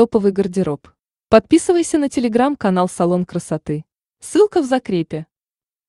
Топовый гардероб. Подписывайся на телеграм-канал «Салон красоты». Ссылка в закрепе.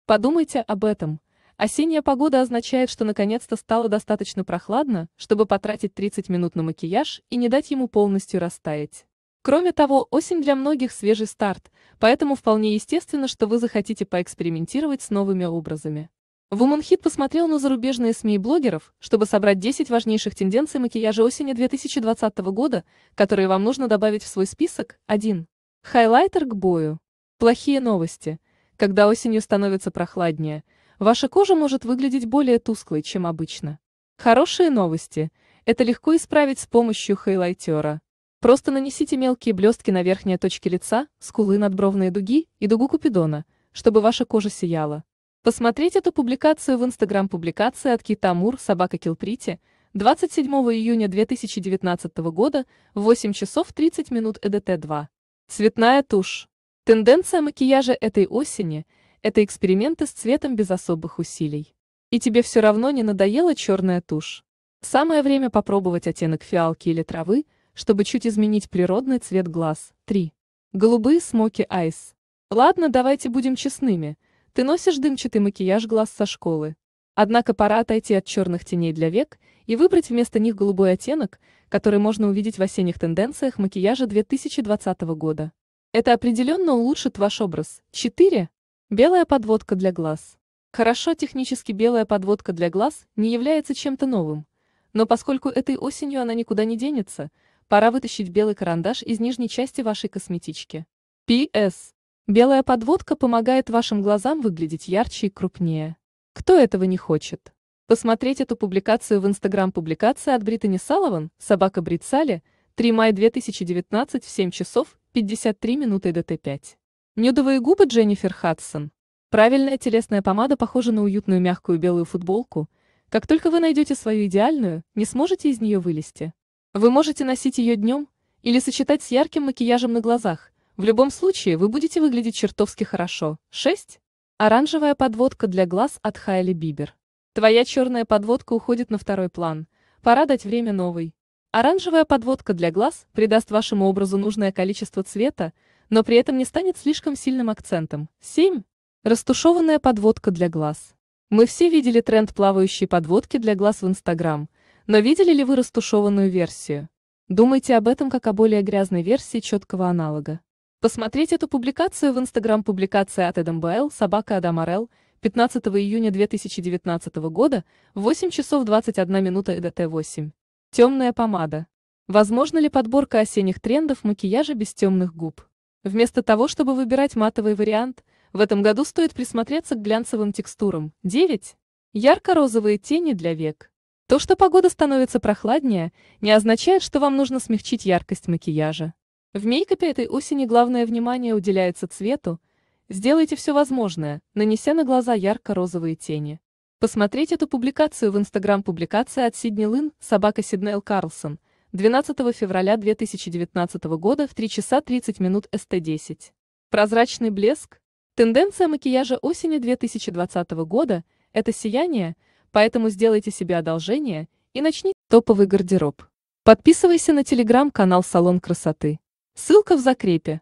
Подумайте об этом. Осенняя погода означает, что наконец-то стало достаточно прохладно, чтобы потратить 30 минут на макияж и не дать ему полностью растаять. Кроме того, осень для многих свежий старт, поэтому вполне естественно, что вы захотите поэкспериментировать с новыми образами. Вуманхит посмотрел на зарубежные СМИ и блогеров, чтобы собрать 10 важнейших тенденций макияжа осени 2020 года, которые вам нужно добавить в свой список. 1. Хайлайтер к бою. Плохие новости. Когда осенью становится прохладнее, ваша кожа может выглядеть более тусклой, чем обычно. Хорошие новости. Это легко исправить с помощью хайлайтера. Просто нанесите мелкие блестки на верхние точки лица, скулы надбровные дуги и дугу купидона, чтобы ваша кожа сияла. Посмотреть эту публикацию в Инстаграм-публикации от Кита Мур, собака Килприти 27 июня 2019 года в 8 часов 30 минут ЭДТ-2. Цветная тушь. Тенденция макияжа этой осени – это эксперименты с цветом без особых усилий. И тебе все равно не надоела черная тушь. Самое время попробовать оттенок фиалки или травы, чтобы чуть изменить природный цвет глаз. 3. Голубые смоки айс. Ладно, давайте будем честными – ты носишь дымчатый макияж глаз со школы. Однако пора отойти от черных теней для век и выбрать вместо них голубой оттенок, который можно увидеть в осенних тенденциях макияжа 2020 года. Это определенно улучшит ваш образ. 4. Белая подводка для глаз. Хорошо, технически белая подводка для глаз не является чем-то новым. Но поскольку этой осенью она никуда не денется, пора вытащить белый карандаш из нижней части вашей косметички. P.S. Белая подводка помогает вашим глазам выглядеть ярче и крупнее. Кто этого не хочет? Посмотреть эту публикацию в Инстаграм публикация от Британи Салован, собака Бритсали 3 мая 2019 в 7 часов 53 минуты ДТ5. Нюдовые губы Дженнифер Хадсон. Правильная телесная помада похожа на уютную мягкую белую футболку. Как только вы найдете свою идеальную, не сможете из нее вылезти. Вы можете носить ее днем или сочетать с ярким макияжем на глазах, в любом случае вы будете выглядеть чертовски хорошо. 6. Оранжевая подводка для глаз от Хайли Бибер. Твоя черная подводка уходит на второй план. Пора дать время новой. Оранжевая подводка для глаз придаст вашему образу нужное количество цвета, но при этом не станет слишком сильным акцентом. 7. Растушеванная подводка для глаз. Мы все видели тренд плавающей подводки для глаз в Инстаграм, но видели ли вы растушеванную версию? Думайте об этом как о более грязной версии четкого аналога. Посмотреть эту публикацию в Instagram публикация от Эдамбаэл собака Адамарел 15 июня 2019 года, 8 часов 21 минута ЭДТ-8. Темная помада. Возможно ли подборка осенних трендов макияжа без темных губ? Вместо того, чтобы выбирать матовый вариант, в этом году стоит присмотреться к глянцевым текстурам. 9. Ярко-розовые тени для век. То, что погода становится прохладнее, не означает, что вам нужно смягчить яркость макияжа. В мейкапе этой осени главное внимание уделяется цвету. Сделайте все возможное, нанеся на глаза ярко-розовые тени. Посмотреть эту публикацию в Instagram: публикация от Сидни Лын, собака Сиднел Карлсон, 12 февраля 2019 года в 3 часа 30 минут СТ-10. Прозрачный блеск? Тенденция макияжа осени 2020 года – это сияние, поэтому сделайте себе одолжение и начните топовый гардероб. Подписывайся на телеграм-канал «Салон красоты» ссылка в закрепе